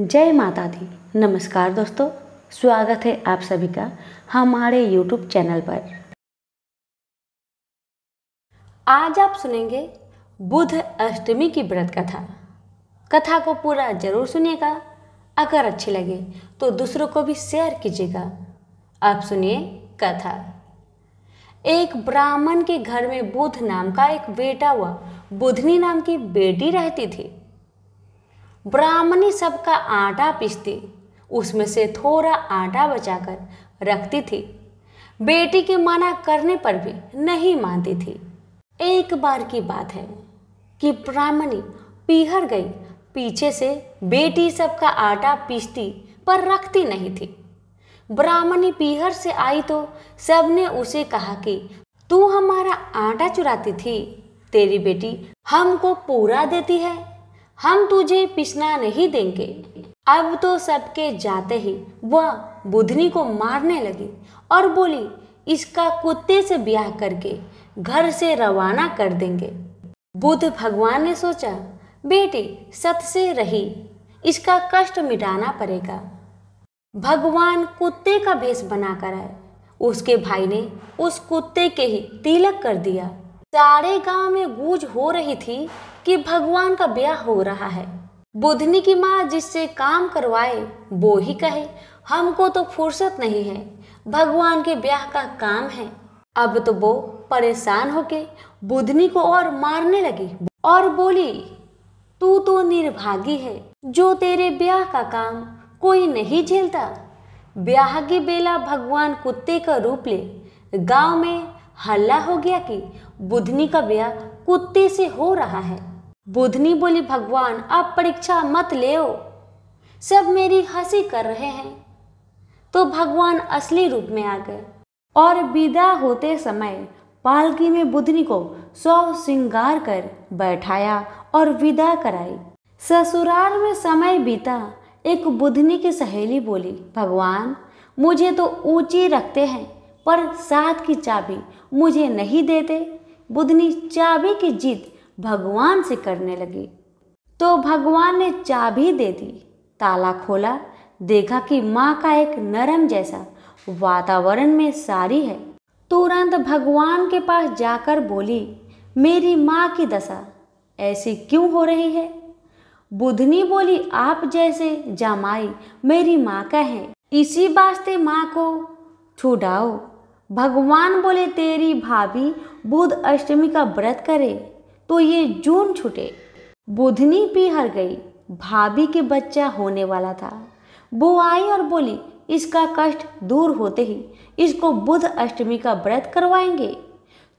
जय माता दी नमस्कार दोस्तों स्वागत है आप सभी का हमारे YouTube चैनल पर आज आप सुनेंगे बुध अष्टमी की व्रत कथा कथा को पूरा जरूर सुनिएगा अगर अच्छी लगे तो दूसरों को भी शेयर कीजिएगा आप सुनिए कथा एक ब्राह्मण के घर में बुध नाम का एक बेटा हुआ बुधनी नाम की बेटी रहती थी ब्राह्मणी सबका आटा पीसती उसमें से थोड़ा आटा बचाकर रखती थी बेटी के मना करने पर भी नहीं मानती थी एक बार की बात है कि ब्राह्मणी पीहर गई पीछे से बेटी सबका आटा पीसती पर रखती नहीं थी ब्राह्मणी पीहर से आई तो सबने उसे कहा कि तू हमारा आटा चुराती थी तेरी बेटी हमको पूरा देती है हम तुझे पिसना नहीं देंगे अब तो सबके जाते ही वह बुधनी को मारने लगी और बोली इसका कुत्ते से ब्याह करके घर से रवाना कर देंगे बुद्ध भगवान ने सोचा बेटी सत से रही इसका कष्ट मिटाना पड़ेगा भगवान कुत्ते का भेष बनाकर आए उसके भाई ने उस कुत्ते के ही तिलक कर दिया सारे गांव में गूंज हो रही थी कि भगवान का ब्याह हो रहा है बुधनी की माँ जिससे काम करवाए वो ही कहे हमको तो फुर्सत नहीं है भगवान के ब्याह का काम है अब तो वो परेशान होके बुधनी को और मारने लगी और बोली तू तो निर्भागी है जो तेरे ब्याह का काम कोई नहीं झेलता ब्याह की बेला भगवान कुत्ते का रूप ले गांव में हल्ला हो गया कि बुधनी का ब्याह कुत्ते से हो रहा है बुधनी बोली भगवान अब परीक्षा मत ले सब मेरी हंसी कर रहे हैं तो भगवान असली रूप में आ गए और विदा होते समय पालकी में बुधनी को सौ श्रृंगार कर बैठाया और विदा कराई ससुराल में समय बीता एक बुधनी की सहेली बोली भगवान मुझे तो ऊंची रखते हैं पर साथ की चाबी मुझे नहीं देते बुधनी चाबी की जीत भगवान से करने लगी तो भगवान ने चाबी दे दी ताला खोला देखा कि माँ का एक नरम जैसा वातावरण में सारी है तुरंत भगवान के पास जाकर बोली मेरी माँ की दशा ऐसी क्यों हो रही है बुधनी बोली आप जैसे जामाई मेरी माँ का है इसी वास्ते माँ को छुड़ाओ भगवान बोले तेरी भाभी बुध अष्टमी का व्रत करे तो ये जून छूटे बुधनी भी हर गई भाभी के बच्चा होने वाला था वो आई और बोली इसका कष्ट दूर होते ही इसको बुध अष्टमी का व्रत करवाएंगे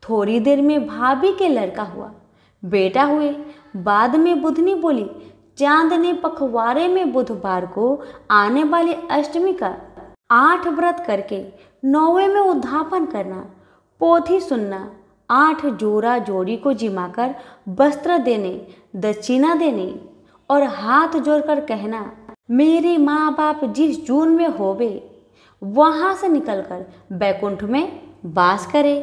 थोड़ी देर में भाभी के लड़का हुआ बेटा हुए बाद में बुधनी बोली चांद ने पखवारे में बुधवार को आने वाली अष्टमी का आठ व्रत करके नौवे में उद्धापन करना पोथी सुनना आठ जोड़ा जोड़ी को जिमाकर वस्त्र देने दक्षिणा देने और हाथ जोड़कर कहना मेरे माँ बाप जिस जून में होवे वहाँ से निकलकर बैकुंठ में वास करे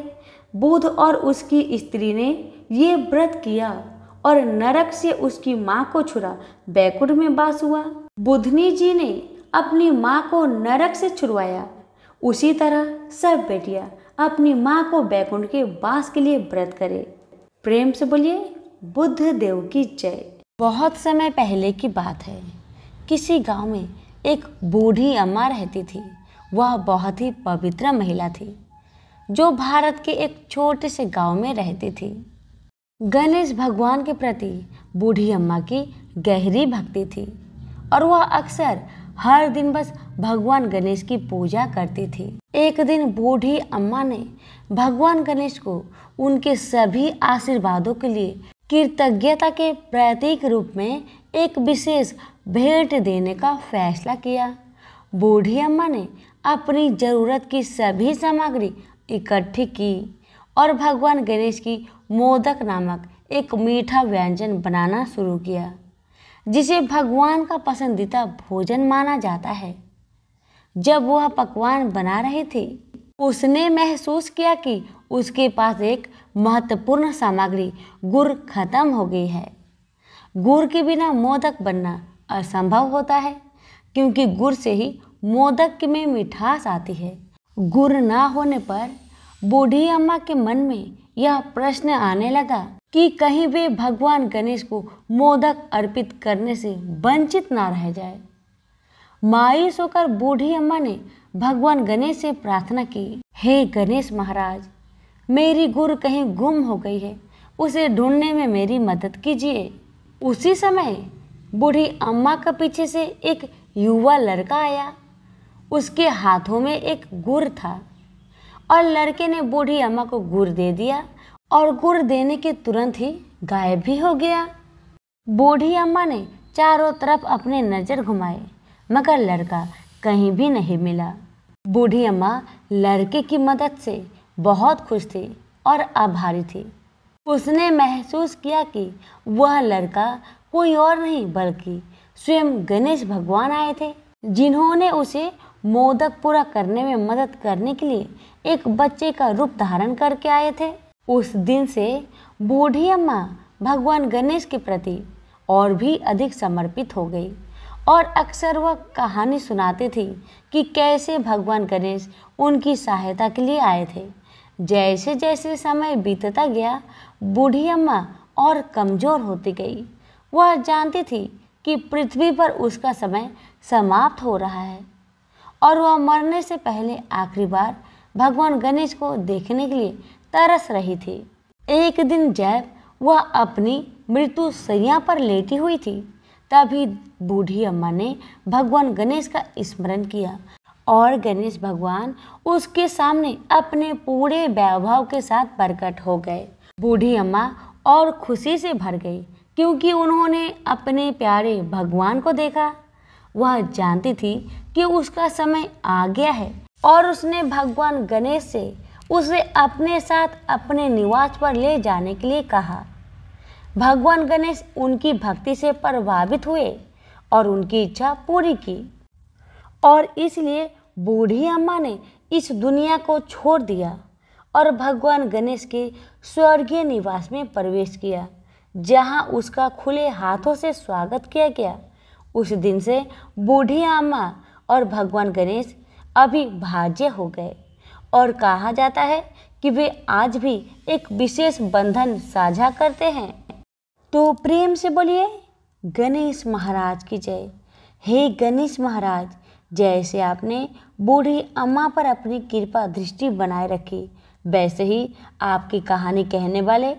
बुध और उसकी स्त्री ने ये व्रत किया और नरक से उसकी माँ को छुड़ा बैकुंठ में बास हुआ बुधनी जी ने अपनी माँ को नरक से छुड़वाया उसी तरह सब बेटियाँ अपनी माँ को बैकुंठ के वास के लिए व्रत करे प्रेम से बोलिए बुद्ध देव की जय बहुत समय पहले की बात है किसी गांव में एक बूढ़ी अम्मा रहती थी वह बहुत ही पवित्र महिला थी जो भारत के एक छोटे से गांव में रहती थी गणेश भगवान के प्रति बूढ़ी अम्मा की गहरी भक्ति थी और वह अक्सर हर दिन बस भगवान गणेश की पूजा करती थी एक दिन बूढ़ी अम्मा ने भगवान गणेश को उनके सभी आशीर्वादों के लिए कृतज्ञता के प्रतीक रूप में एक विशेष भेंट देने का फैसला किया बूढ़ी अम्मा ने अपनी ज़रूरत की सभी सामग्री इकट्ठी की और भगवान गणेश की मोदक नामक एक मीठा व्यंजन बनाना शुरू किया जिसे भगवान का पसंदीदा भोजन माना जाता है जब वह पकवान बना रहे थे उसने महसूस किया कि उसके पास एक महत्वपूर्ण सामग्री गुड़ खत्म हो गई है गुड़ के बिना मोदक बनना असंभव होता है क्योंकि गुड़ से ही मोदक में मिठास आती है गुड़ ना होने पर बूढ़ी अम्मा के मन में यह प्रश्न आने लगा कि कहीं भी भगवान गणेश को मोदक अर्पित करने से वंचित ना रह जाए मायूस होकर बूढ़ी अम्मा ने भगवान गणेश से प्रार्थना की हे गणेश महाराज मेरी गुर कहीं गुम हो गई है उसे ढूंढने में मेरी मदद कीजिए उसी समय बूढ़ी अम्मा के पीछे से एक युवा लड़का आया उसके हाथों में एक गुर था और लड़के ने बूढ़ी अम्मा को गुर दे दिया और गुड़ देने के तुरंत ही गायब भी हो गया बूढ़ी अम्मा ने चारों तरफ अपने नज़र घुमाए मगर लड़का कहीं भी नहीं मिला बूढ़ी अम्मा लड़के की मदद से बहुत खुश थी और आभारी थी उसने महसूस किया कि वह लड़का कोई और नहीं बल्कि स्वयं गणेश भगवान आए थे जिन्होंने उसे मोदक पूरा करने में मदद करने के लिए एक बच्चे का रूप धारण करके आए थे उस दिन से बूढ़ी अम्मा भगवान गणेश के प्रति और भी अधिक समर्पित हो गई और अक्सर वह कहानी सुनाती थी कि कैसे भगवान गणेश उनकी सहायता के लिए आए थे जैसे जैसे समय बीतता गया बूढ़ी अम्मा और कमज़ोर होती गई वह जानती थी कि पृथ्वी पर उसका समय समाप्त हो रहा है और वह मरने से पहले आखिरी बार भगवान गणेश को देखने के लिए तरस रही थी एक दिन जब वह अपनी मृत्यु सैया पर लेटी हुई थी तभी बूढ़ी अम्मा ने भगवान गणेश का स्मरण किया और गणेश भगवान उसके सामने अपने पूरे वैभव के साथ प्रकट हो गए बूढ़ी अम्मा और खुशी से भर गई क्योंकि उन्होंने अपने प्यारे भगवान को देखा वह जानती थी कि उसका समय आ गया है और उसने भगवान गणेश से उसे अपने साथ अपने निवास पर ले जाने के लिए कहा भगवान गणेश उनकी भक्ति से प्रभावित हुए और उनकी इच्छा पूरी की और इसलिए बूढ़ी अम्मा ने इस दुनिया को छोड़ दिया और भगवान गणेश के स्वर्गीय निवास में प्रवेश किया जहां उसका खुले हाथों से स्वागत किया गया उस दिन से बूढ़ी अम्मा और भगवान गणेश अभी भाज्य हो गए और कहा जाता है कि वे आज भी एक विशेष बंधन साझा करते हैं तो प्रेम से बोलिए गणेश महाराज की जय हे गणेश महाराज जैसे आपने बूढ़ी अम्मा पर अपनी कृपा दृष्टि बनाए रखी वैसे ही आपकी कहानी कहने वाले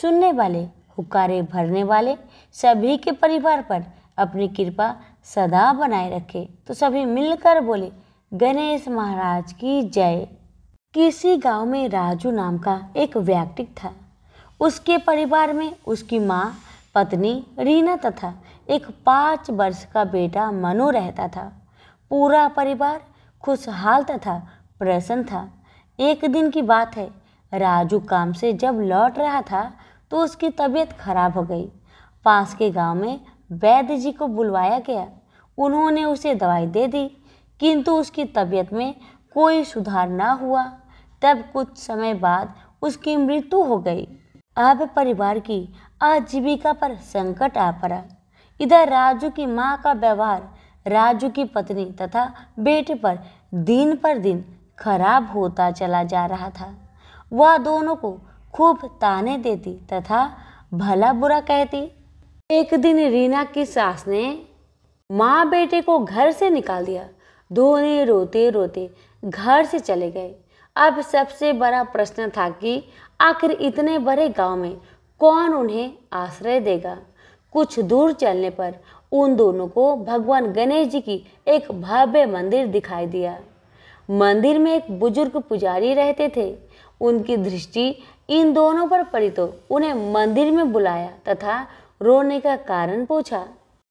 सुनने वाले हुकारे भरने वाले सभी के परिवार पर अपनी कृपा सदा बनाए रखे तो सभी मिलकर बोले गणेश महाराज की जय किसी गांव में राजू नाम का एक व्यक्ति था उसके परिवार में उसकी माँ पत्नी रीना तथा एक पाँच वर्ष का बेटा मनु रहता था पूरा परिवार खुशहाल तथा प्रसन्न था एक दिन की बात है राजू काम से जब लौट रहा था तो उसकी तबीयत खराब हो गई पास के गांव में वैद्य जी को बुलवाया गया उन्होंने उसे दवाई दे दी किंतु उसकी तबीयत में कोई सुधार ना हुआ तब कुछ समय बाद उसकी मृत्यु हो गई अब परिवार की आजीविका पर संकट आ पड़ा इधर राजू की माँ का व्यवहार राजू की पत्नी तथा बेटे पर दिन पर दिन खराब होता चला जा रहा था वह दोनों को खूब ताने देती तथा भला बुरा कहती एक दिन रीना की सास ने माँ बेटे को घर से निकाल दिया दोनों रोते रोते घर से चले गए अब सबसे बड़ा प्रश्न था कि आखिर इतने बड़े गांव में कौन उन्हें आश्रय देगा कुछ दूर चलने पर उन दोनों को भगवान गणेश जी की एक भव्य मंदिर दिखाई दिया मंदिर में एक बुजुर्ग पुजारी रहते थे उनकी दृष्टि इन दोनों पर पड़ी तो उन्हें मंदिर में बुलाया तथा रोने का कारण पूछा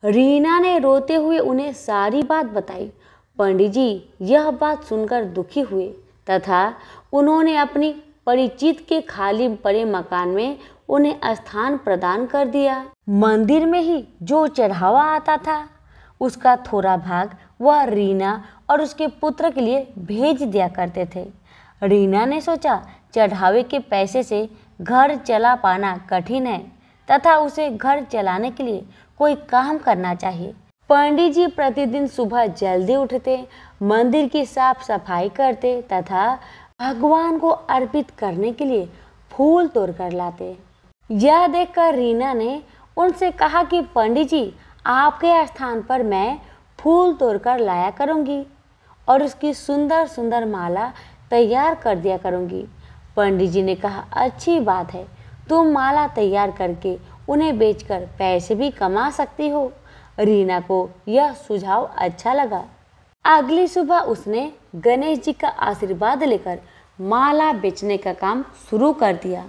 रीना ने रोते हुए उन्हें सारी बात बताई पंडित जी यह बात सुनकर दुखी हुए तथा उन्होंने अपनी परिचित के खाली पड़े मकान में उन्हें स्थान प्रदान कर दिया मंदिर में ही जो चढ़ावा आता था उसका थोड़ा भाग वह रीना और उसके पुत्र के लिए भेज दिया करते थे रीना ने सोचा चढ़ावे के पैसे से घर चला पाना कठिन है तथा उसे घर चलाने के लिए कोई काम करना चाहिए पंडित जी प्रतिदिन सुबह जल्दी उठते मंदिर की साफ सफाई करते तथा भगवान को अर्पित करने के लिए फूल तोड़कर लाते यह देखकर रीना ने उनसे कहा कि पंडित जी आपके स्थान पर मैं फूल तोड़कर लाया करूँगी और उसकी सुंदर सुंदर माला तैयार कर दिया करूँगी पंडित जी ने कहा अच्छी बात है तुम माला तैयार करके उन्हें बेचकर पैसे भी कमा सकती हो रीना को यह सुझाव अच्छा लगा अगली सुबह उसने गणेश जी का आशीर्वाद लेकर माला बेचने का काम शुरू कर दिया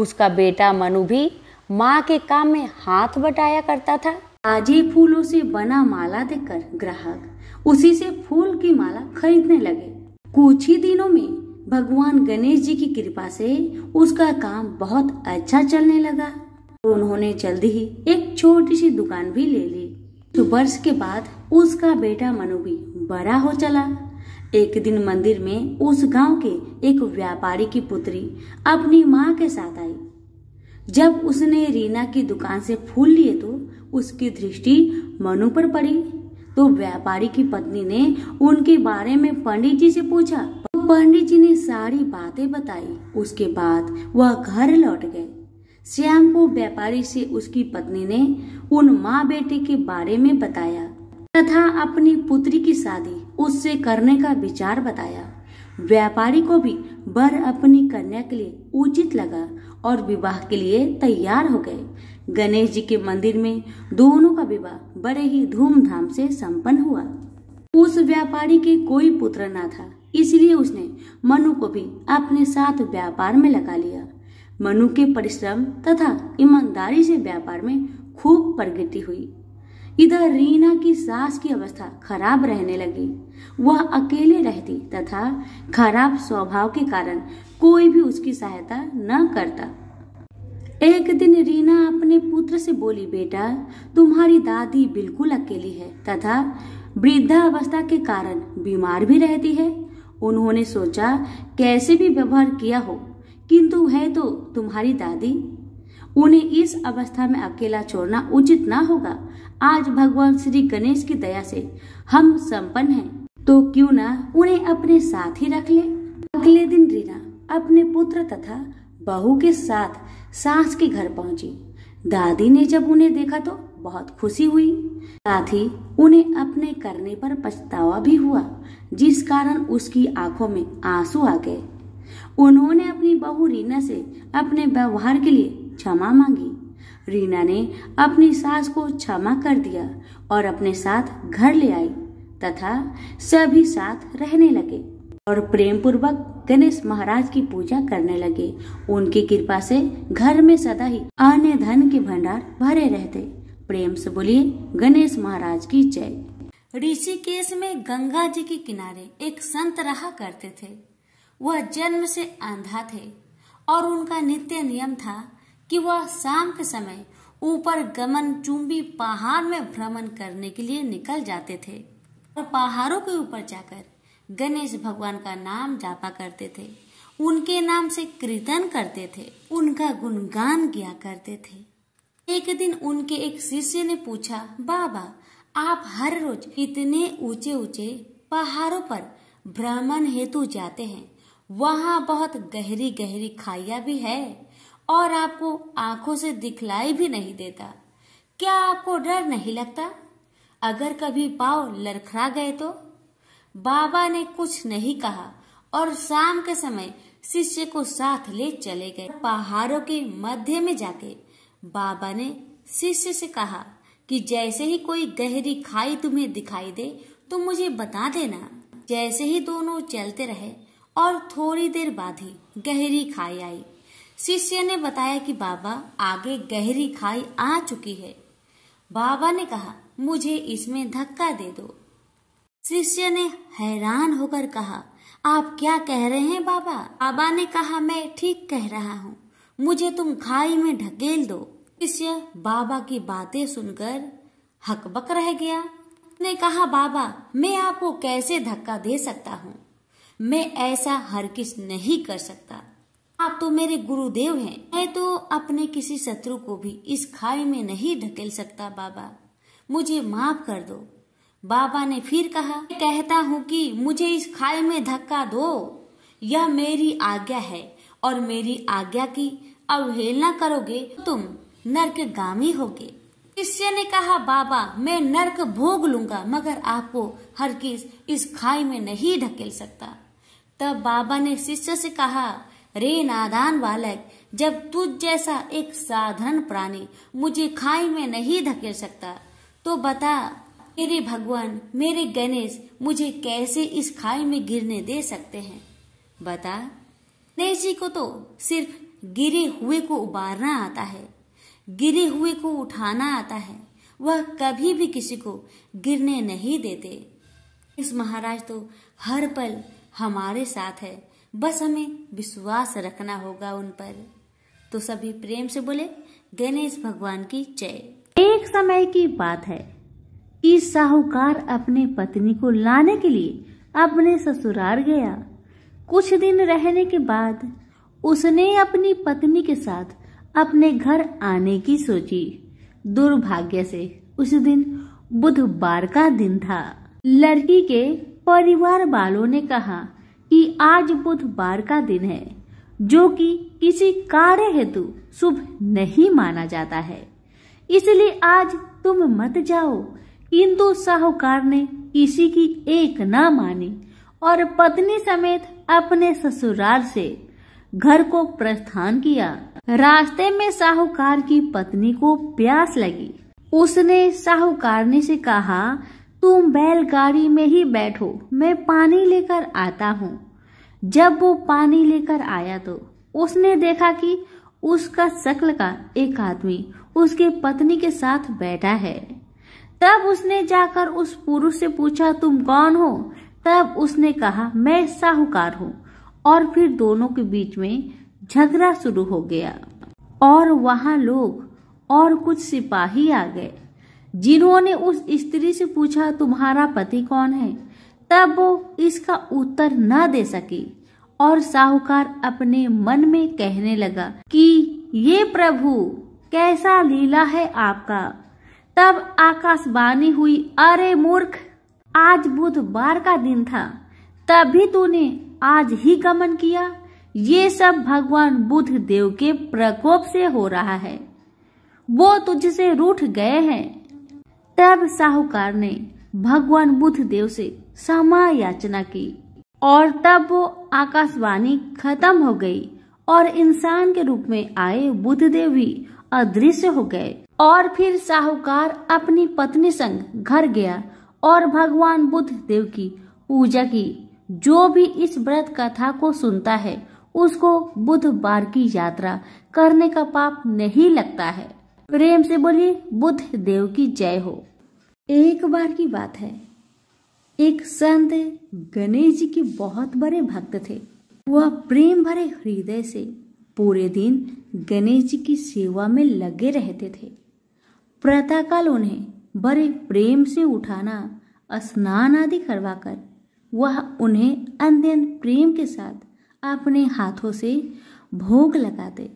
उसका बेटा मनु भी माँ के काम में हाथ बटाया करता था ताजे फूलों से बना माला देखकर ग्राहक उसी से फूल की माला खरीदने लगे कुछ ही दिनों में भगवान गणेश जी की कृपा से उसका काम बहुत अच्छा चलने लगा उन्होंने जल्दी ही एक छोटी सी दुकान भी ले ली तो वर्ष के बाद उसका बेटा मनु भी बड़ा हो चला एक दिन मंदिर में उस गांव के एक व्यापारी की पुत्री अपनी माँ के साथ आई जब उसने रीना की दुकान से फूल लिए तो उसकी दृष्टि मनु पर पड़ी तो व्यापारी की पत्नी ने उनके बारे में पंडित जी से पूछा तो पंडित जी ने सारी बातें बताई उसके बाद वह घर लौट गए श्याम को व्यापारी से उसकी पत्नी ने उन माँ बेटे के बारे में बताया तथा अपनी पुत्री की शादी उससे करने का विचार बताया व्यापारी को भी बर अपनी कन्या के लिए उचित लगा और विवाह के लिए तैयार हो गए गणेश जी के मंदिर में दोनों का विवाह बड़े ही धूमधाम से संपन्न हुआ उस व्यापारी के कोई पुत्र न था इसलिए उसने मनु को भी अपने साथ व्यापार में लगा लिया मनु के परिश्रम तथा ईमानदारी से व्यापार में खूब प्रगति हुई इधर रीना की सास की अवस्था खराब रहने लगी वह अकेले रहती तथा खराब स्वभाव के कारण कोई भी उसकी सहायता न करता एक दिन रीना अपने पुत्र से बोली बेटा तुम्हारी दादी बिल्कुल अकेली है तथा वृद्धा अवस्था के कारण बीमार भी रहती है उन्होंने सोचा कैसे भी व्यवहार किया हो किंतु है तो तुम्हारी दादी उन्हें इस अवस्था में अकेला छोड़ना उचित ना होगा आज भगवान श्री गणेश की दया से हम संपन्न हैं तो क्यों ना उन्हें अपने साथ ही रख ले अगले दिन रीना अपने पुत्र तथा बहू के साथ सास के घर पहुंची दादी ने जब उन्हें देखा तो बहुत खुशी हुई साथ ही उन्हें अपने करने पर पछतावा भी हुआ जिस कारण उसकी आंखों में आंसू आ गए उन्होंने अपनी बहू रीना से अपने व्यवहार के लिए क्षमा मांगी रीना ने अपनी सास को क्षमा कर दिया और अपने साथ घर ले आई तथा सभी साथ रहने लगे और प्रेम पूर्वक गणेश महाराज की पूजा करने लगे उनकी कृपा से घर में सदा ही अन्य धन के भंडार भरे रहते प्रेम से बोलिए गणेश महाराज की जय ऋषिकेश में गंगा जी के किनारे एक संत रहा करते थे वह जन्म से आंधा थे और उनका नित्य नियम था कि वह शाम के समय ऊपर गमन चुंबी पहाड़ में भ्रमण करने के लिए निकल जाते थे और पहाड़ों के ऊपर जाकर गणेश भगवान का नाम जापा करते थे उनके नाम से कीर्तन करते थे उनका गुणगान किया करते थे एक दिन उनके एक शिष्य ने पूछा बाबा आप हर रोज इतने ऊंचे ऊंचे पहाड़ों पर भ्रमण हेतु जाते हैं वहाँ बहुत गहरी गहरी खाइया भी है और आपको आंखों से दिखलाई भी नहीं देता क्या आपको डर नहीं लगता अगर कभी पाव लड़खड़ा गए तो बाबा ने कुछ नहीं कहा और शाम के समय शिष्य को साथ ले चले गए पहाड़ों के मध्य में जाके बाबा ने शिष्य से कहा कि जैसे ही कोई गहरी खाई तुम्हें दिखाई दे तो मुझे बता देना जैसे ही दोनों चलते रहे और थोड़ी देर बाद ही गहरी खाई आई शिष्य ने बताया कि बाबा आगे गहरी खाई आ चुकी है बाबा ने कहा मुझे इसमें धक्का दे दो शिष्य ने हैरान होकर कहा आप क्या कह रहे हैं बाबा बाबा ने कहा मैं ठीक कह रहा हूँ मुझे तुम खाई में ढकेल दो शिष्य बाबा की बातें सुनकर हकबक रह गया ने कहा बाबा मैं आपको कैसे धक्का दे सकता हूँ मैं ऐसा हर किस नहीं कर सकता आप तो मेरे गुरुदेव हैं मैं तो अपने किसी शत्रु को भी इस खाई में नहीं ढकेल सकता बाबा मुझे माफ कर दो बाबा ने फिर कहा कहता हूँ कि मुझे इस खाई में धक्का दो यह मेरी आज्ञा है और मेरी आज्ञा की अवहेलना करोगे तुम नर्क गामी होगे शिष्य ने कहा बाबा मैं नर्क भोग लूंगा मगर आपको हर किस इस खाई में नहीं ढकेल सकता तब बाबा ने शिष्य से कहा रे नादान बालक जब तुझ जैसा एक साधारण प्राणी मुझे खाई में नहीं धकेल सकता तो बता मेरे भगवान मेरे गणेश मुझे कैसे इस खाई में गिरने दे सकते हैं बता गणेश जी को तो सिर्फ गिरे हुए को उबारना आता है गिरे हुए को उठाना आता है वह कभी भी किसी को गिरने नहीं देते इस महाराज तो हर पल हमारे साथ है बस हमें विश्वास रखना होगा उन पर तो सभी प्रेम से बोले गणेश भगवान की जय एक समय की बात है कि साहूकार अपने पत्नी को लाने के लिए अपने ससुराल गया कुछ दिन रहने के बाद उसने अपनी पत्नी के साथ अपने घर आने की सोची दुर्भाग्य से उस दिन बुधवार का दिन था लड़की के परिवार वालों ने कहा कि आज बुधवार का दिन है जो कि किसी कार्य हेतु शुभ नहीं माना जाता है इसलिए आज तुम मत जाओ किंतु साहूकार ने किसी की एक ना मानी और पत्नी समेत अपने ससुराल से घर को प्रस्थान किया रास्ते में साहूकार की पत्नी को प्यास लगी उसने साहूकारनी से कहा तुम बैलगाड़ी में ही बैठो मैं पानी लेकर आता हूँ जब वो पानी लेकर आया तो उसने देखा कि उसका शक्ल का एक आदमी उसके पत्नी के साथ बैठा है तब उसने जाकर उस पुरुष से पूछा तुम कौन हो तब उसने कहा मैं साहूकार हूँ और फिर दोनों के बीच में झगड़ा शुरू हो गया और वहाँ लोग और कुछ सिपाही आ गए जिन्होंने उस स्त्री से पूछा तुम्हारा पति कौन है तब वो इसका उत्तर न दे सकी और साहूकार अपने मन में कहने लगा कि ये प्रभु कैसा लीला है आपका तब आकाशवाणी हुई अरे मूर्ख आज बुधवार का दिन था तभी तूने आज ही गमन किया ये सब भगवान बुद्ध देव के प्रकोप से हो रहा है वो तुझसे रूठ गए हैं तब साहूकार ने भगवान बुद्ध देव से क्षमा याचना की और तब वो आकाशवाणी खत्म हो गई और इंसान के रूप में आए बुद्ध देव भी अदृश्य हो गए और फिर साहूकार अपनी पत्नी संग घर गया और भगवान बुद्ध देव की पूजा की जो भी इस व्रत कथा को सुनता है उसको बुधवार की यात्रा करने का पाप नहीं लगता है प्रेम से बोलिए बुद्ध देव की जय हो एक बार की बात है एक संत गणेश जी के बहुत बड़े भक्त थे वह प्रेम भरे हृदय से पूरे दिन गणेश जी की सेवा में लगे रहते थे प्रातःकाल उन्हें बड़े प्रेम से उठाना स्नान आदि करवाकर वह उन्हें अत्यंत प्रेम के साथ अपने हाथों से भोग लगाते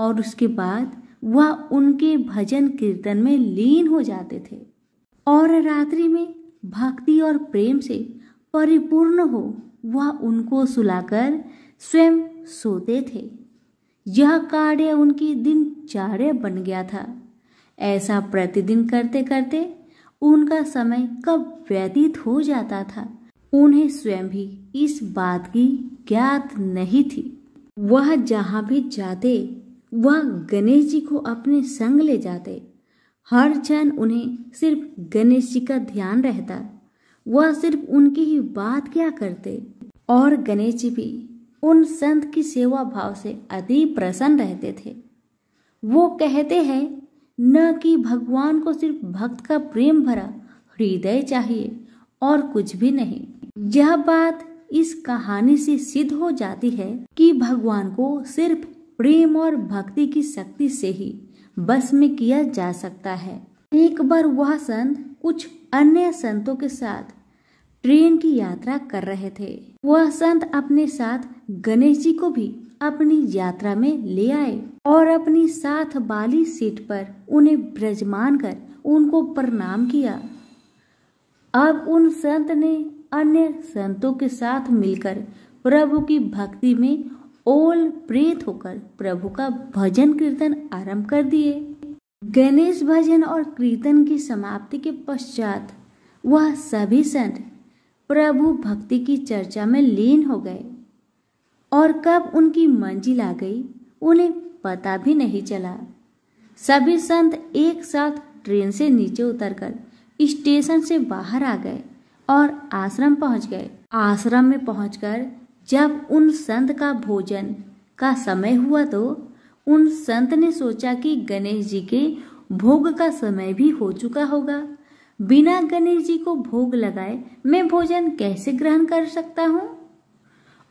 और उसके बाद वह उनके भजन कीर्तन में लीन हो जाते थे और रात्रि में भक्ति और प्रेम से परिपूर्ण हो वह उनको सुलाकर स्वयं सोते थे यह कार्य उनकी दिनचर्या बन गया था ऐसा प्रतिदिन करते करते उनका समय कब व्यतीत हो जाता था उन्हें स्वयं भी इस बात की ज्ञात नहीं थी वह जहाँ भी जाते वह गणेश जी को अपने संग ले जाते हर क्षण उन्हें सिर्फ गणेश जी का ध्यान रहता वह सिर्फ उनकी ही बात क्या करते और गणेश जी भी उन संत की सेवा भाव से अति प्रसन्न रहते थे वो कहते हैं न कि भगवान को सिर्फ भक्त का प्रेम भरा हृदय चाहिए और कुछ भी नहीं यह बात इस कहानी से सिद्ध हो जाती है कि भगवान को सिर्फ प्रेम और भक्ति की शक्ति से ही बस में किया जा सकता है एक बार वह संत कुछ अन्य संतों के साथ ट्रेन की यात्रा कर रहे थे वह संत अपने साथ गणेश जी को भी अपनी यात्रा में ले आए और अपनी साथ बाली सीट पर उन्हें ब्रजमान कर उनको प्रणाम किया अब उन संत ने अन्य संतों के साथ मिलकर प्रभु की भक्ति में ओल प्रेत होकर प्रभु का भजन कीर्तन आरंभ कर दिए गणेश भजन और कीर्तन की समाप्ति के पश्चात वह सभी संत प्रभु भक्ति की चर्चा में लीन हो गए और कब उनकी मंजिल आ गई उन्हें पता भी नहीं चला सभी संत एक साथ ट्रेन से नीचे उतरकर स्टेशन से बाहर आ गए और आश्रम पहुंच गए आश्रम में पहुंचकर जब उन संत का भोजन का समय हुआ तो उन संत ने सोचा कि गणेश जी के भोग का समय भी हो चुका होगा बिना गणेश जी को भोग लगाए मैं भोजन कैसे ग्रहण कर सकता हूँ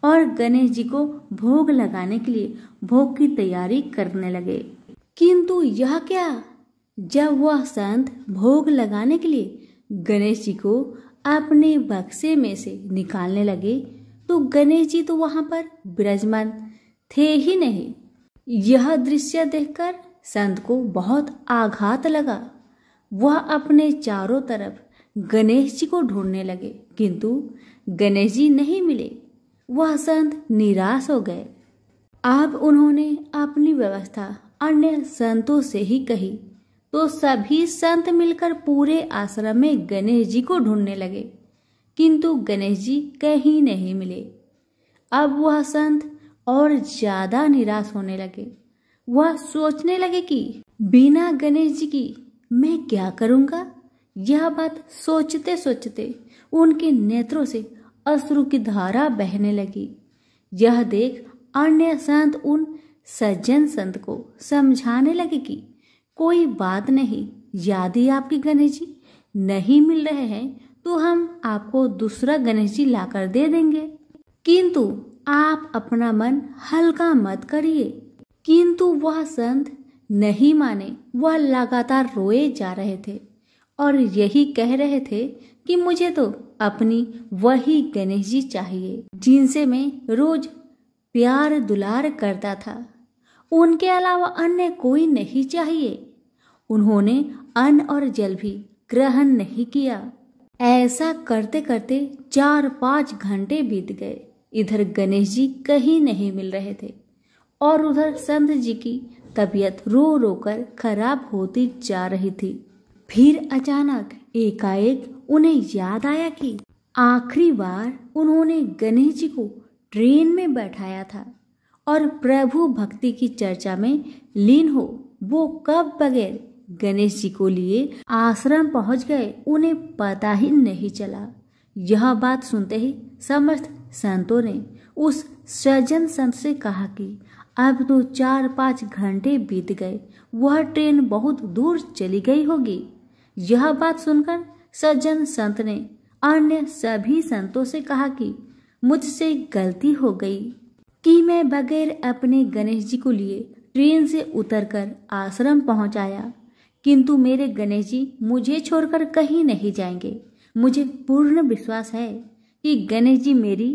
और गणेश जी को भोग लगाने के लिए भोग की तैयारी करने लगे किंतु यह क्या जब वह संत भोग लगाने के लिए गणेश जी को अपने बक्से में से निकालने लगे तो गणेश जी तो वहां पर विराजमान थे ही नहीं यह दृश्य देखकर संत को बहुत आघात लगा वह अपने चारों तरफ गणेश जी को ढूंढने लगे किंतु गणेश जी नहीं मिले वह संत निराश हो गए अब उन्होंने अपनी व्यवस्था अन्य संतों से ही कही तो सभी संत मिलकर पूरे आश्रम में गणेश जी को ढूंढने लगे किंतु गणेश जी कहीं नहीं मिले अब वह संत और ज्यादा निराश होने लगे वह सोचने लगे कि बिना गणेश जी की मैं क्या करूंगा यह बात सोचते सोचते उनके नेत्रों से अश्रु की धारा बहने लगी यह देख अन्य संत उन सज्जन संत को समझाने लगे कि कोई बात नहीं यदि आपके गणेश जी नहीं मिल रहे हैं तो हम आपको दूसरा गणेश जी लाकर दे देंगे किंतु आप अपना मन हल्का मत करिए किंतु वह संत नहीं माने वह लगातार रोए जा रहे थे और यही कह रहे थे कि मुझे तो अपनी वही गणेश जी चाहिए जिनसे मैं रोज प्यार दुलार करता था उनके अलावा अन्य कोई नहीं चाहिए उन्होंने अन्न और जल भी ग्रहण नहीं किया ऐसा करते करते चार पाँच घंटे बीत गए इधर गणेश जी कहीं नहीं मिल रहे थे और उधर संत जी की तबीयत रो रो कर खराब होती जा रही थी फिर अचानक एकाएक उन्हें याद आया कि आखिरी बार उन्होंने गणेश जी को ट्रेन में बैठाया था और प्रभु भक्ति की चर्चा में लीन हो वो कब बगैर गणेश जी को लिए आश्रम पहुंच गए उन्हें पता ही नहीं चला यह बात सुनते ही समस्त संतों ने उस सज्जन संत से कहा कि अब तो चार पाँच घंटे बीत गए वह ट्रेन बहुत दूर चली गई होगी यह बात सुनकर सज्जन संत ने अन्य सभी संतों से कहा कि मुझसे गलती हो गई कि मैं बगैर अपने गणेश जी को लिए ट्रेन से उतरकर आश्रम पहुंचाया किंतु मेरे गणेश जी मुझे छोड़कर कहीं नहीं जाएंगे मुझे पूर्ण विश्वास है कि गणेश जी मेरी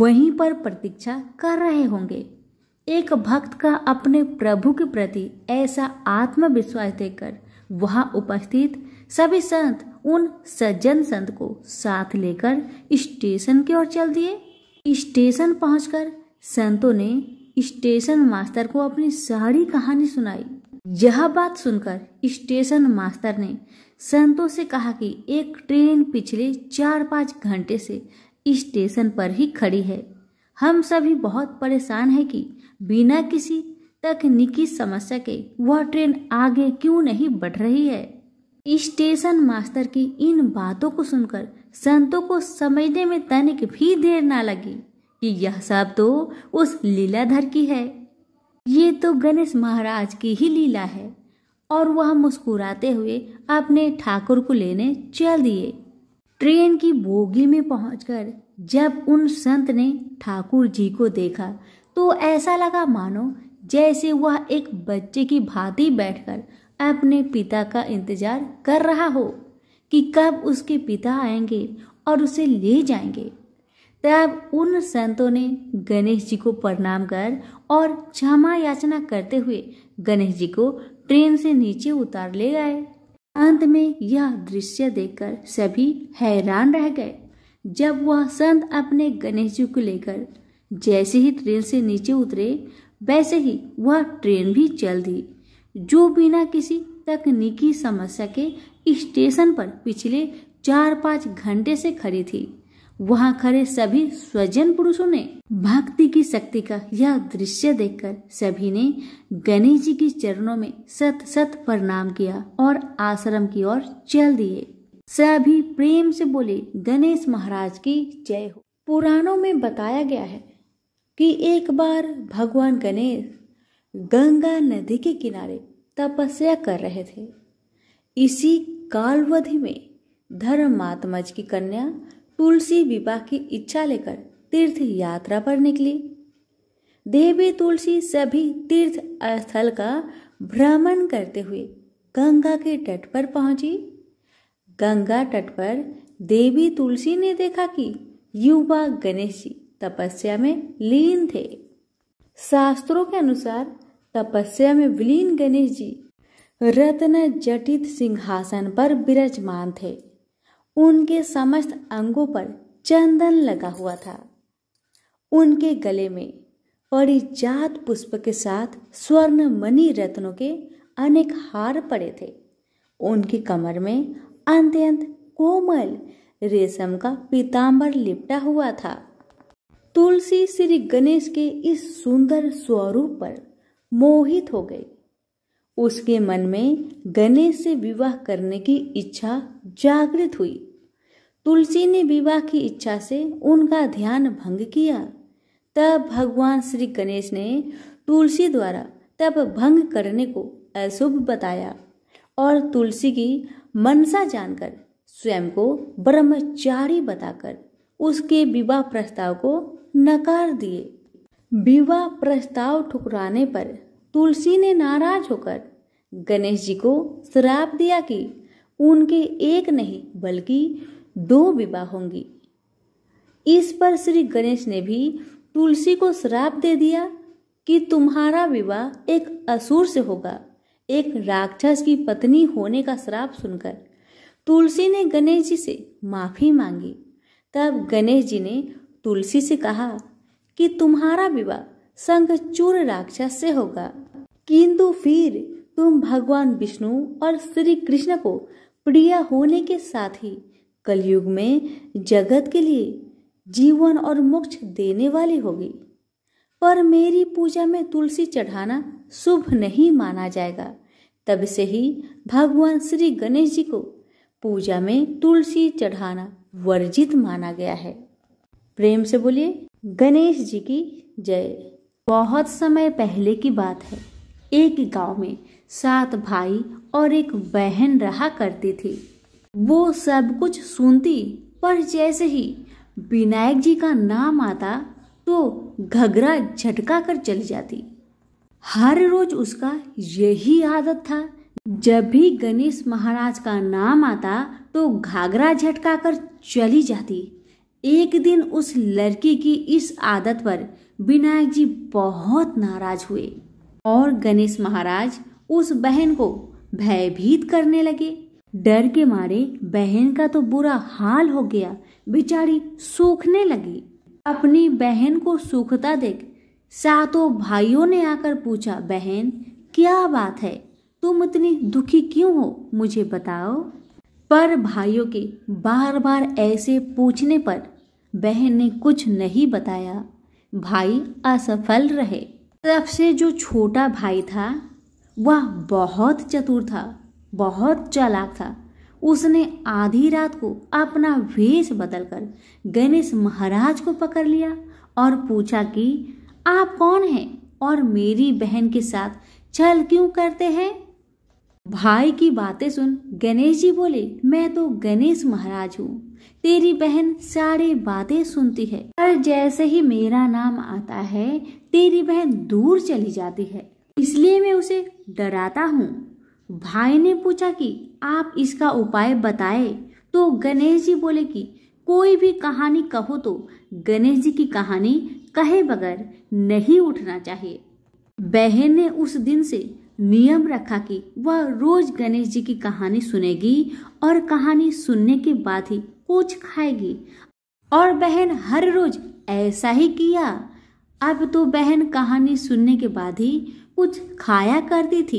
वहीं पर प्रतीक्षा कर रहे होंगे एक भक्त का अपने प्रभु के प्रति ऐसा आत्मविश्वास देकर वहां उपस्थित सभी संत उन सज्जन संत को साथ लेकर स्टेशन की ओर चल दिए स्टेशन पहुंचकर संतों ने स्टेशन मास्टर को अपनी सारी कहानी सुनाई यह बात सुनकर स्टेशन मास्टर ने संतों से कहा कि एक ट्रेन पिछले चार पाँच घंटे से स्टेशन पर ही खड़ी है हम सभी बहुत परेशान हैं कि बिना किसी तकनीकी समस्या के वह ट्रेन आगे क्यों नहीं बढ़ रही है स्टेशन मास्टर की इन बातों को सुनकर संतों को समझने में तनिक भी देर ना लगी कि यह सब तो उस लीलाधर की है ये तो गणेश महाराज की ही लीला है और वह मुस्कुराते हुए अपने ठाकुर को लेने चल दिए ट्रेन की बोगी में पहुंचकर जब उन संत ने ठाकुर जी को देखा तो ऐसा लगा मानो जैसे वह एक बच्चे की भांति बैठकर अपने पिता का इंतजार कर रहा हो कि कब उसके पिता आएंगे और उसे ले जाएंगे तब उन संतों ने गणेश जी को प्रणाम कर और क्षमा याचना करते हुए गणेश जी को ट्रेन से नीचे उतार ले गए अंत में यह दृश्य देखकर सभी हैरान रह गए जब वह संत अपने गणेश जी को लेकर जैसे ही ट्रेन से नीचे उतरे वैसे ही वह ट्रेन भी चल दी जो बिना किसी तकनीकी समस्या के स्टेशन पर पिछले चार पाँच घंटे से खड़ी थी वहां खड़े सभी स्वजन पुरुषों ने भक्ति की शक्ति का यह दृश्य देखकर सभी ने गणेश जी के चरणों में सत सत प्रणाम किया और आश्रम की ओर चल दिए सभी प्रेम से बोले गणेश महाराज की जय हो पुराणों में बताया गया है कि एक बार भगवान गणेश गंगा नदी के किनारे तपस्या कर रहे थे इसी कालवधि में धर्मात्मज की कन्या तुलसी विवाह की इच्छा लेकर तीर्थ यात्रा पर निकली देवी तुलसी सभी तीर्थ स्थल का भ्रमण करते हुए गंगा के तट पर पहुंची गंगा तट पर देवी तुलसी ने देखा कि युवा गणेश जी तपस्या में लीन थे शास्त्रों के अनुसार तपस्या में विलीन गणेश जी रत्न जटित सिंहासन पर विराजमान थे उनके समस्त अंगों पर चंदन लगा हुआ था उनके गले में परिजात पुष्प के साथ स्वर्ण मणि रत्नों के अनेक हार पड़े थे उनकी कमर में अंत्यंत कोमल रेशम का पीताम्बर लिपटा हुआ था तुलसी श्री गणेश के इस सुंदर स्वरूप पर मोहित हो गई उसके मन में गणेश से विवाह करने की इच्छा जागृत हुई तुलसी ने विवाह की इच्छा से उनका ध्यान भंग किया तब भगवान श्री गणेश ने तुलसी द्वारा तब भंग करने को अशुभ बताया और तुलसी की मनसा जानकर स्वयं को ब्रह्मचारी बताकर उसके विवाह प्रस्ताव को नकार दिए विवाह प्रस्ताव ठुकराने पर तुलसी ने नाराज होकर गणेश जी को श्राप दिया कि उनके एक नहीं बल्कि दो विवाह होंगी इस पर श्री गणेश ने भी तुलसी को श्राप दे दिया कि तुम्हारा विवाह एक असुर से होगा एक राक्षस की पत्नी होने का श्राप सुनकर तुलसी ने गणेश जी से माफी मांगी तब गणेश जी ने तुलसी से कहा कि तुम्हारा विवाह चूर राक्षस से होगा किंतु फिर तुम भगवान विष्णु और श्री कृष्ण को प्रिय होने के साथ ही कलयुग में जगत के लिए जीवन और मोक्ष देने वाली होगी पर मेरी पूजा में तुलसी चढ़ाना शुभ नहीं माना जाएगा तब से ही भगवान श्री गणेश जी को पूजा में तुलसी चढ़ाना वर्जित माना गया है प्रेम से बोलिए गणेश जी की जय बहुत समय पहले की बात है एक गांव में सात भाई और एक बहन रहा करती थी वो सब कुछ सुनती पर जैसे ही विनायक जी का नाम आता तो घगरा झटका कर चली जाती हर रोज उसका यही आदत था जब भी गणेश महाराज का नाम आता तो घाघरा झटका कर चली जाती एक दिन उस लड़की की इस आदत पर विनायक जी बहुत नाराज हुए और गणेश महाराज उस बहन को भयभीत करने लगे डर के मारे बहन का तो बुरा हाल हो गया बिचारी सूखने लगी अपनी बहन को सूखता देख सातों भाइयों ने आकर पूछा बहन क्या बात है तुम इतनी दुखी क्यों हो मुझे बताओ पर भाइयों के बार बार ऐसे पूछने पर बहन ने कुछ नहीं बताया भाई असफल रहे सबसे जो छोटा भाई था वह बहुत चतुर था बहुत चालाक था उसने आधी रात को अपना वेश बदलकर गणेश महाराज को पकड़ लिया और पूछा कि आप कौन हैं और मेरी बहन के साथ छल क्यों करते हैं भाई की बातें सुन गणेश जी बोले मैं तो गणेश महाराज हूँ तेरी बहन सारी बातें सुनती है पर जैसे ही मेरा नाम आता है तेरी बहन दूर चली जाती है इसलिए मैं उसे डराता हूँ भाई ने पूछा कि आप इसका उपाय बताए तो गणेश जी बोले कि कोई भी कहानी कहो तो गणेश जी की कहानी कहे बगैर नहीं उठना चाहिए बहन ने उस दिन से नियम रखा कि वह रोज गणेश जी की कहानी सुनेगी और कहानी सुनने के बाद ही कुछ खाएगी और बहन हर रोज ऐसा ही किया अब तो बहन कहानी सुनने के बाद ही कुछ खाया करती थी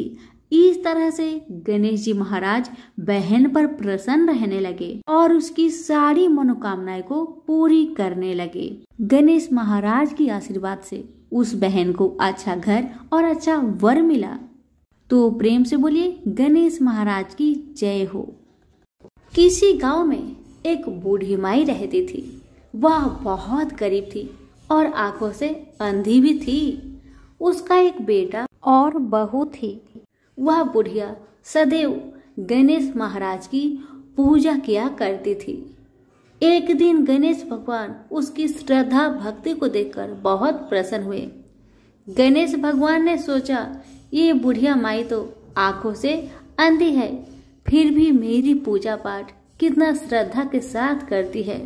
इस तरह से गणेश जी महाराज बहन पर प्रसन्न रहने लगे और उसकी सारी मनोकामनाएं को पूरी करने लगे गणेश महाराज की आशीर्वाद से उस बहन को अच्छा घर और अच्छा वर मिला तो प्रेम से बोलिए गणेश महाराज की जय हो किसी गांव में एक बूढ़ी माई रहती थी वह बहुत गरीब थी और आंखों से अंधी भी थी उसका एक बेटा और बहू थी वह बुढ़िया सदैव गणेश महाराज की पूजा किया करती थी एक दिन गणेश भगवान उसकी श्रद्धा भक्ति को देखकर बहुत प्रसन्न हुए गणेश भगवान ने सोचा ये बुढ़िया माई तो आंखों से अंधी है फिर भी मेरी पूजा पाठ कितना श्रद्धा के साथ करती है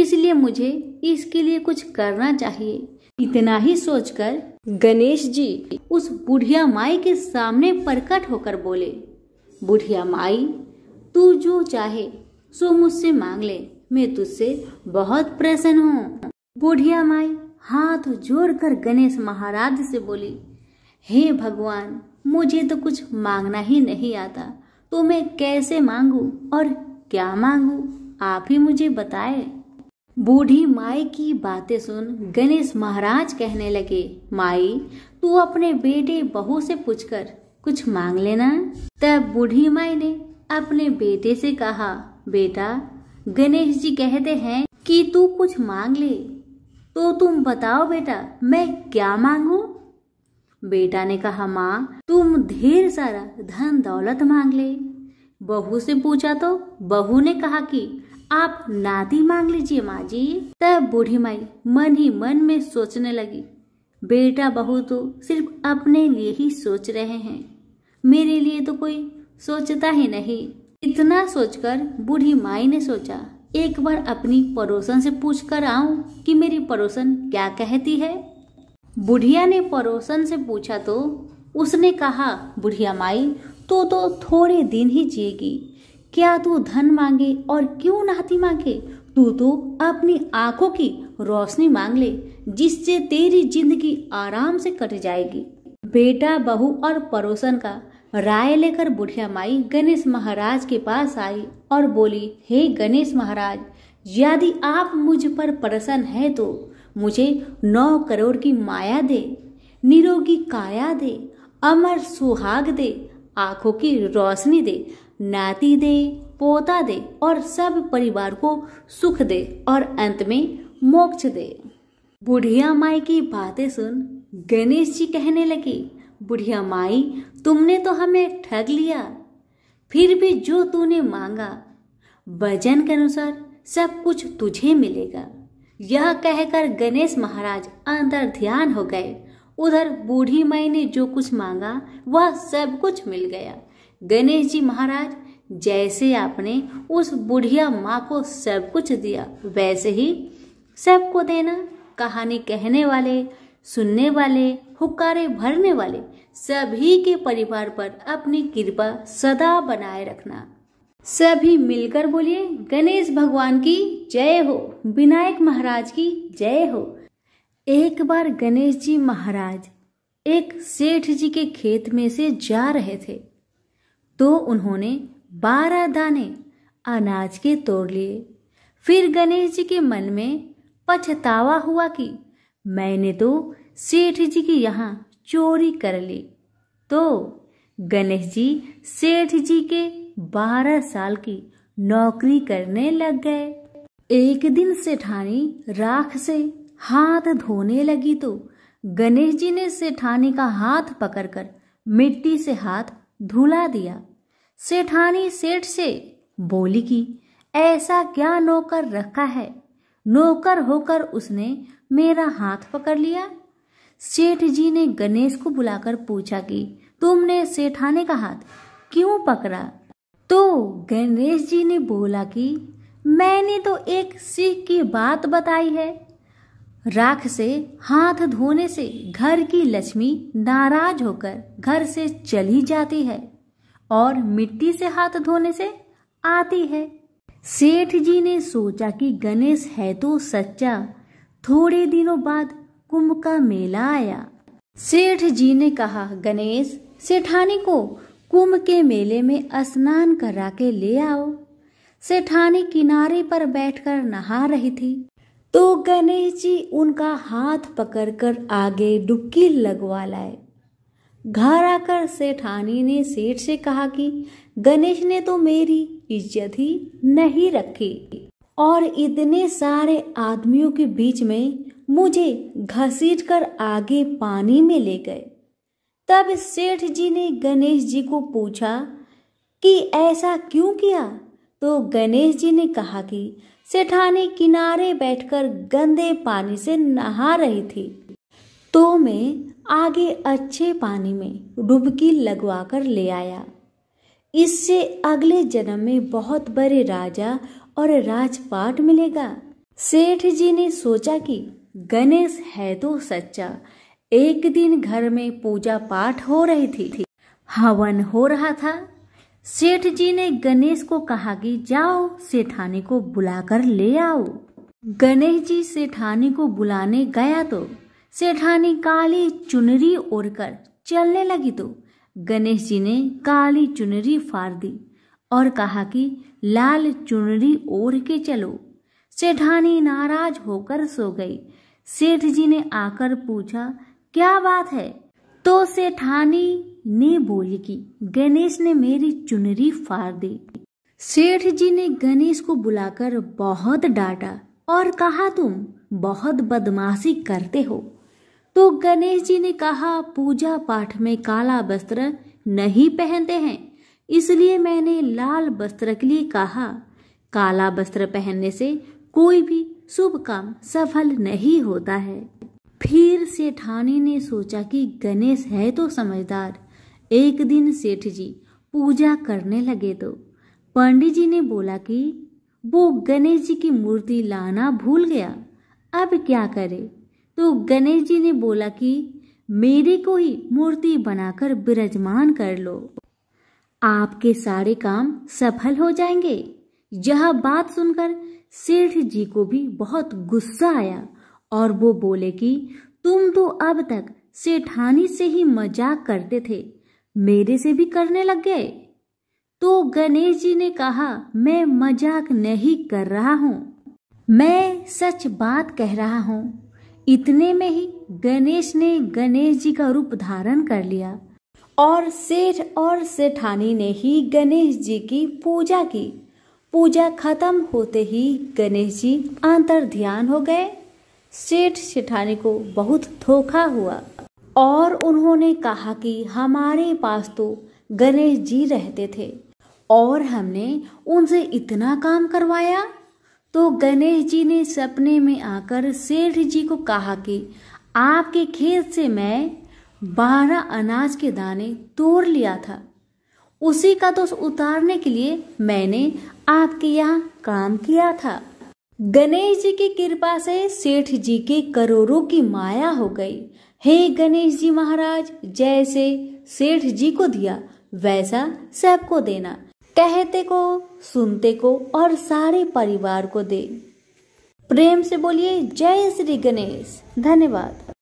इसलिए मुझे इसके लिए कुछ करना चाहिए इतना ही सोचकर गणेश जी उस बुढ़िया माई के सामने प्रकट होकर बोले बुढ़िया माई तू जो चाहे सो मुझसे मांग ले मैं तुझसे बहुत प्रसन्न हूँ बुढ़िया माई हाथ जोड़कर गणेश महाराज से बोली हे भगवान मुझे तो कुछ मांगना ही नहीं आता तो मैं कैसे मांगू और क्या मांगू आप ही मुझे बताएं बूढ़ी माई की बातें सुन गणेश महाराज कहने लगे माई तू अपने बेटे बहू से पूछकर कुछ मांग लेना तब बूढ़ी माई ने अपने बेटे से कहा बेटा गणेश जी कहते हैं कि तू कुछ मांग ले तो तुम बताओ बेटा मैं क्या मांगू बेटा ने कहा माँ तुम ढेर सारा धन दौलत मांग ले बहू से पूछा तो बहू ने कहा कि आप नादी मांग लीजिए माँ जी तब बूढ़ी माई मन ही मन में सोचने लगी बेटा बहू तो सिर्फ अपने लिए ही सोच रहे हैं मेरे लिए तो कोई सोचता ही नहीं इतना सोचकर बूढ़ी माई ने सोचा एक बार अपनी पड़ोसन से पूछ कर आऊं कि मेरी पड़ोसन क्या कहती है बुढ़िया ने पड़ोसन से पूछा तो उसने कहा बुढ़िया माई तो तो थोड़े दिन ही जिएगी क्या तू धन मांगे और क्यों नाती मांगे तू तो अपनी आंखों की रोशनी मांग ले जिससे तेरी जिंदगी आराम से कट जाएगी बेटा बहु और पड़ोसन का राय लेकर बुढ़िया माई गणेश महाराज के पास आई और बोली हे hey, गणेश महाराज यदि आप मुझ पर प्रसन्न है तो मुझे नौ करोड़ की माया दे निरोगी काया दे अमर सुहाग दे आंखों की रोशनी दे नाती दे पोता दे और सब परिवार को सुख दे और अंत में मोक्ष दे बुढ़िया माई की बातें सुन गणेश जी कहने लगे बुढ़िया माई तुमने तो हमें ठग लिया फिर भी जो तूने मांगा वजन के अनुसार सब कुछ तुझे मिलेगा यह कहकर गणेश महाराज अंदर ध्यान हो गए उधर बूढ़ी माई ने जो कुछ मांगा वह सब कुछ मिल गया गणेश जी महाराज जैसे आपने उस बुढ़िया माँ को सब कुछ दिया वैसे ही सबको देना कहानी कहने वाले सुनने वाले हुकारे भरने वाले सभी के परिवार पर अपनी कृपा सदा बनाए रखना सभी मिलकर बोलिए गणेश भगवान की जय हो विनायक महाराज की जय हो एक बार गणेश जी महाराज एक सेठ जी के खेत में से जा रहे थे तो उन्होंने बारह दाने अनाज के तोड़ लिए फिर गणेश जी के मन में पछतावा हुआ कि मैंने तो सेठ जी के यहाँ चोरी कर ली तो गणेश जी सेठ जी के बारह साल की नौकरी करने लग गए एक दिन सेठानी राख से हाथ धोने लगी तो गणेश जी ने सेठानी का हाथ पकड़कर मिट्टी से हाथ धुला दिया सेठानी सेठ से बोली कि ऐसा क्या नौकर रखा है नौकर होकर उसने मेरा हाथ पकड़ लिया सेठ जी ने गणेश को बुलाकर पूछा कि तुमने सेठाने का हाथ क्यों पकड़ा तो गणेश जी ने बोला कि मैंने तो एक सिख की बात बताई है राख से हाथ धोने से घर की लक्ष्मी नाराज होकर घर से चली जाती है और मिट्टी से हाथ धोने से आती है सेठ जी ने सोचा कि गणेश है तो सच्चा थोड़े दिनों बाद कुंभ का मेला आया सेठ जी ने कहा गणेश सेठानी को कुंभ के मेले में स्नान करा के ले आओ सेठानी किनारे पर बैठकर नहा रही थी तो गणेश जी उनका हाथ पकड़कर आगे डुबकी लगवा लाए घर आकर सेठानी ने सेठ से कहा कि गणेश ने तो मेरी इज्जत ही नहीं रखी और इतने सारे आदमियों के बीच में मुझे घसीट कर आगे पानी में ले गए तब सेठ जी ने गणेश जी को पूछा कि ऐसा क्यों किया तो गणेश जी ने कहा कि सेठानी किनारे बैठकर गंदे पानी से नहा रही थी तो मैं आगे अच्छे पानी में डुबकी लगवा कर ले आया इससे अगले जन्म में बहुत बड़े राजा और राजपाट मिलेगा सेठ जी ने सोचा कि गणेश है तो सच्चा एक दिन घर में पूजा पाठ हो रही थी थी हवन हो रहा था सेठ जी ने गणेश को कहा कि जाओ सेठानी को बुलाकर ले आओ गणेश जी सेठानी को बुलाने गया तो सेठानी काली चुनरी ओढ़कर चलने लगी तो गणेश जी ने काली चुनरी फाड़ दी और कहा कि लाल चुनरी ओढ़ के चलो सेठानी नाराज होकर सो गई सेठ जी ने आकर पूछा क्या बात है तो सेठानी ने बोली कि गणेश ने मेरी चुनरी फाड़ दी सेठ जी ने गणेश को बुलाकर बहुत डांटा और कहा तुम बहुत बदमाशी करते हो तो गणेश जी ने कहा पूजा पाठ में काला वस्त्र नहीं पहनते हैं इसलिए मैंने लाल वस्त्र के लिए कहा काला वस्त्र पहनने से कोई भी शुभ काम सफल नहीं होता है फिर सेठानी ने सोचा कि गणेश है तो समझदार एक दिन सेठ जी पूजा करने लगे तो पंडित जी ने बोला कि वो गणेश जी की मूर्ति लाना भूल गया अब क्या करे तो गणेश जी ने बोला कि मेरे को ही मूर्ति बनाकर विराजमान कर लो आपके सारे काम सफल हो जाएंगे यह बात सुनकर सेठ जी को भी बहुत गुस्सा आया और वो बोले कि तुम तो अब तक सेठानी से ही मजाक करते थे मेरे से भी करने लग गए तो गणेश जी ने कहा मैं मजाक नहीं कर रहा हूँ मैं सच बात कह रहा हूँ इतने में ही गणेश ने गणेश जी का रूप धारण कर लिया और सेठ और सेठानी ने ही गणेश जी की पूजा की पूजा खत्म होते ही गणेश जी अंतर ध्यान हो गए सेठ सेठानी को बहुत धोखा हुआ और उन्होंने कहा कि हमारे पास तो गणेश जी रहते थे और हमने उनसे इतना काम करवाया तो गणेश जी ने सपने में आकर सेठ जी को कहा कि आपके खेत से मैं बारह अनाज के दाने तोड़ लिया था उसी का दोष तो उतारने के लिए मैंने आपके यहाँ काम किया था गणेश जी की कृपा से सेठ जी के करोड़ों की माया हो गई हे गणेश जी महाराज जैसे सेठ जी को दिया वैसा सबको देना कहते को सुनते को और सारे परिवार को दे प्रेम से बोलिए जय श्री गणेश धन्यवाद